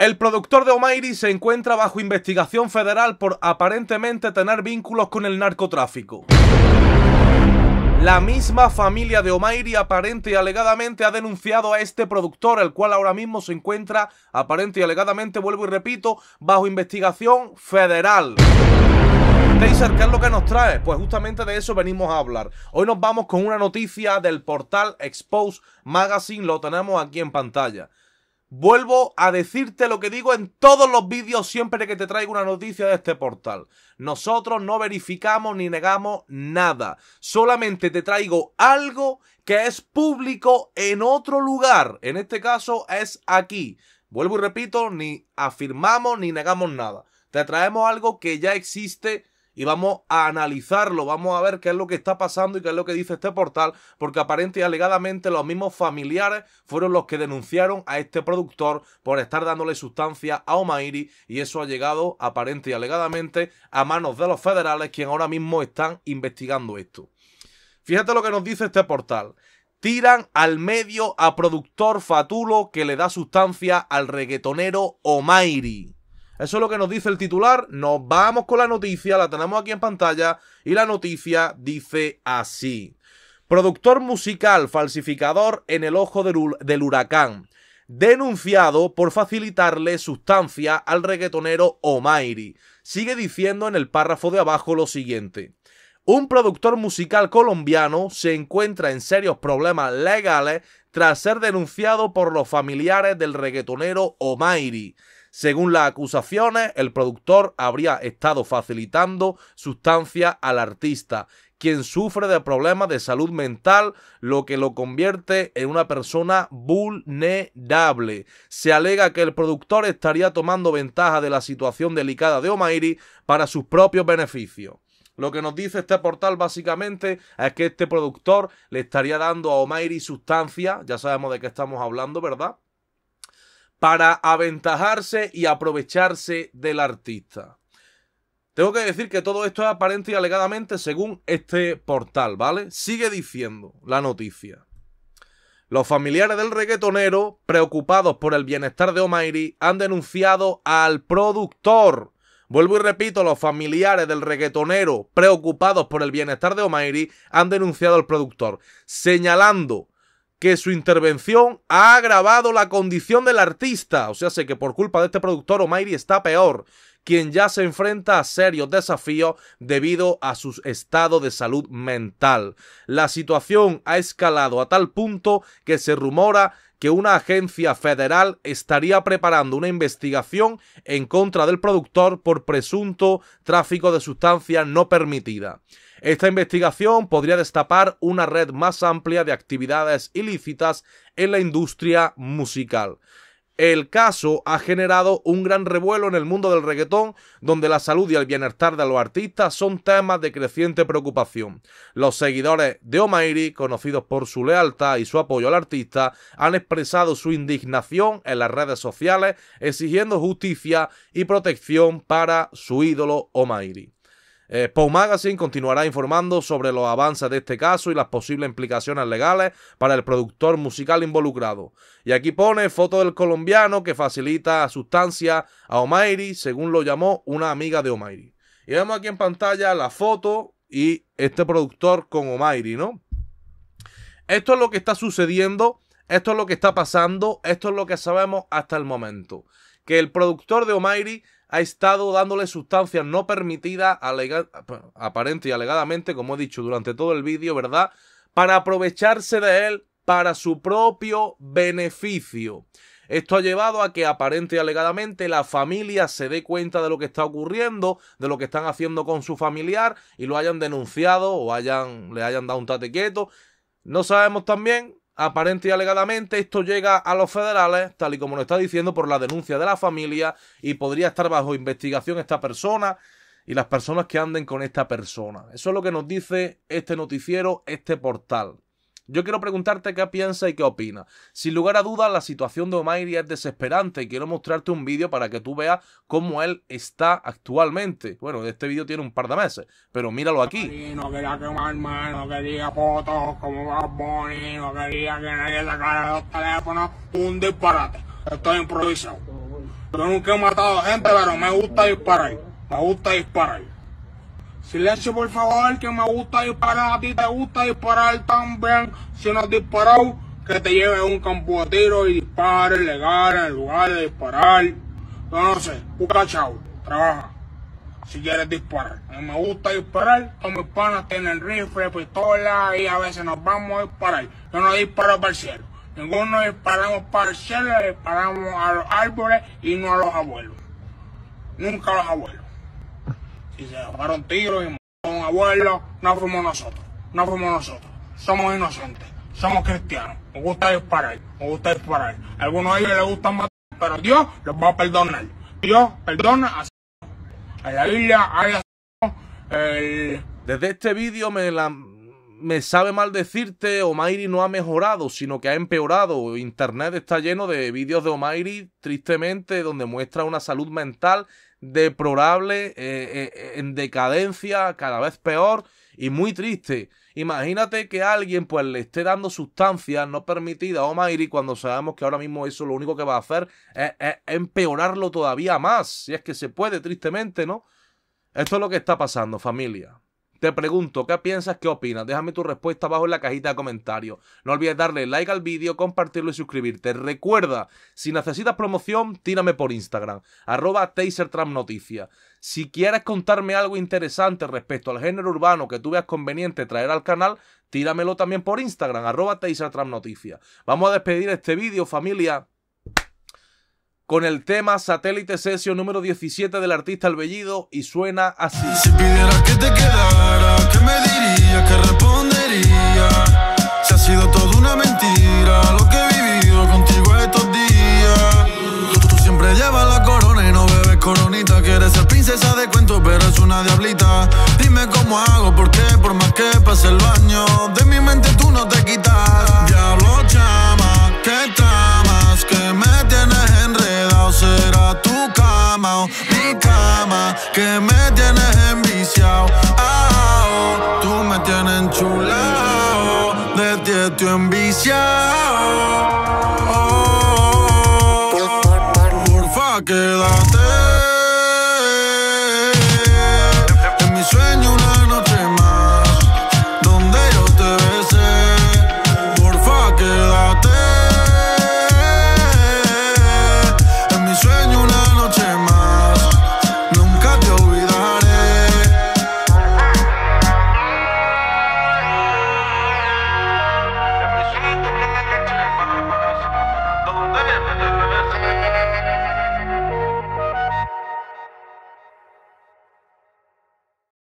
El productor de Omairi se encuentra bajo investigación federal por aparentemente tener vínculos con el narcotráfico. La misma familia de Omairi aparente y alegadamente ha denunciado a este productor, el cual ahora mismo se encuentra, aparente y alegadamente, vuelvo y repito, bajo investigación federal. ¿qué es lo que nos trae? Pues justamente de eso venimos a hablar. Hoy nos vamos con una noticia del portal Expose Magazine, lo tenemos aquí en pantalla. Vuelvo a decirte lo que digo en todos los vídeos siempre que te traigo una noticia de este portal. Nosotros no verificamos ni negamos nada. Solamente te traigo algo que es público en otro lugar. En este caso es aquí. Vuelvo y repito, ni afirmamos ni negamos nada. Te traemos algo que ya existe y vamos a analizarlo, vamos a ver qué es lo que está pasando y qué es lo que dice este portal, porque aparente y alegadamente los mismos familiares fueron los que denunciaron a este productor por estar dándole sustancia a Omairi y eso ha llegado aparente y alegadamente a manos de los federales, quien ahora mismo están investigando esto. Fíjate lo que nos dice este portal. Tiran al medio a productor Fatulo que le da sustancia al reggaetonero Omairi. Eso es lo que nos dice el titular. Nos vamos con la noticia, la tenemos aquí en pantalla y la noticia dice así. Productor musical falsificador en el ojo del, huracán. Denunciado por facilitarle sustancia al reggaetonero Omairi. Sigue diciendo en el párrafo de abajo lo siguiente. Un productor musical colombiano se encuentra en serios problemas legales tras ser denunciado por los familiares del reggaetonero Omairi. Según las acusaciones, el productor habría estado facilitando sustancia al artista, quien sufre de problemas de salud mental, lo que lo convierte en una persona vulnerable. Se alega que el productor estaría tomando ventaja de la situación delicada de Omairi para sus propios beneficios. Lo que nos dice este portal básicamente es que este productor le estaría dando a Omairi sustancia, ya sabemos de qué estamos hablando, ¿verdad? para aventajarse y aprovecharse del artista. Tengo que decir que todo esto es aparente y alegadamente según este portal, ¿vale? Sigue diciendo la noticia. Los familiares del reggaetonero, preocupados por el bienestar de Omairi, han denunciado al productor. Vuelvo y repito, los familiares del reggaetonero, preocupados por el bienestar de Omairi, han denunciado al productor, señalando que su intervención ha agravado la condición del artista. O sea, sé que por culpa de este productor Omairi está peor, quien ya se enfrenta a serios desafíos debido a su estado de salud mental. La situación ha escalado a tal punto que se rumora que una agencia federal estaría preparando una investigación en contra del productor por presunto tráfico de sustancias no permitida. Esta investigación podría destapar una red más amplia de actividades ilícitas en la industria musical. El caso ha generado un gran revuelo en el mundo del reggaetón, donde la salud y el bienestar de los artistas son temas de creciente preocupación. Los seguidores de Omairi, conocidos por su lealtad y su apoyo al artista, han expresado su indignación en las redes sociales, exigiendo justicia y protección para su ídolo Omairi. Eh, Magazine continuará informando sobre los avances de este caso y las posibles implicaciones legales para el productor musical involucrado. Y aquí pone foto del colombiano que facilita sustancia a Omairi, según lo llamó una amiga de Omairi. Y vemos aquí en pantalla la foto y este productor con Omairi, ¿no? Esto es lo que está sucediendo, esto es lo que está pasando, esto es lo que sabemos hasta el momento. Que el productor de Omairi ha estado dándole sustancias no permitidas, aparente y alegadamente, como he dicho durante todo el vídeo, ¿verdad? Para aprovecharse de él para su propio beneficio. Esto ha llevado a que aparente y alegadamente la familia se dé cuenta de lo que está ocurriendo, de lo que están haciendo con su familiar y lo hayan denunciado o hayan, le hayan dado un tatequeto. quieto. No sabemos también aparente y alegadamente esto llega a los federales, tal y como lo está diciendo, por la denuncia de la familia y podría estar bajo investigación esta persona y las personas que anden con esta persona. Eso es lo que nos dice este noticiero, este portal. Yo quiero preguntarte qué piensa y qué opina. Sin lugar a dudas, la situación de Omairi es desesperante y quiero mostrarte un vídeo para que tú veas cómo él está actualmente. Bueno, este vídeo tiene un par de meses, pero míralo aquí. No quería quemarme, no quería fotos como Bad no quería que nadie sacara los teléfonos. Un disparate. Estoy improvisado. Yo nunca he matado gente, pero me gusta disparar. Me gusta disparar. Silencio, por favor, que me gusta disparar, a ti te gusta disparar también. Si no has disparado, que te lleve un campo de tiro y dispare legal en lugar de disparar. Yo no sé, busca chao, trabaja. Si quieres disparar. Me gusta disparar, con mis panas tienen rifle, pistola y a veces nos vamos a disparar. Yo no disparo para el cielo. Ninguno disparamos para el cielo, disparamos a los árboles y no a los abuelos. Nunca a los abuelos y se tiros y con abuelos... no fuimos nosotros, no fuimos nosotros, somos inocentes, somos cristianos, nos gusta disparar, nos gusta disparar. algunos a ellos les gusta matar, pero Dios los va a perdonar. Dios perdona a la Biblia Desde este vídeo me la me sabe mal decirte, Omairi no ha mejorado, sino que ha empeorado. Internet está lleno de vídeos de Omairi, tristemente, donde muestra una salud mental deplorable, eh, eh, en decadencia, cada vez peor y muy triste. Imagínate que alguien pues le esté dando sustancias no permitidas a oh, Omairi cuando sabemos que ahora mismo eso lo único que va a hacer es, empeorarlo todavía más, si es que se puede tristemente, ¿no? Esto es lo que está pasando, familia. Te pregunto, ¿qué piensas? ¿Qué opinas? Déjame tu respuesta abajo en la cajita de comentarios. No olvides darle like al vídeo, compartirlo y suscribirte. Recuerda, si necesitas promoción, tírame por Instagram, arroba TaserTramNoticia. Si quieres contarme algo interesante respecto al género urbano que tú veas conveniente traer al canal, tíramelo también por Instagram, arroba TaserTramNoticia. Vamos a despedir este vídeo, familia con el tema Satélite Sesio número 17 del artista El Bellido y suena así. sido toda una mentira lo que he vivido contigo estos días. Tú siempre llevas la corona y no bebes coronita. Quieres ser princesa de cuento, pero es una diablita. Dime cómo hago, por qué, por más que pase el baño. De mi mente tú no te quitas. Diablo chama, que tramas, que me tienes enredado. Será tu cama o mi cama, que me desgraciado. Porfa, quédate.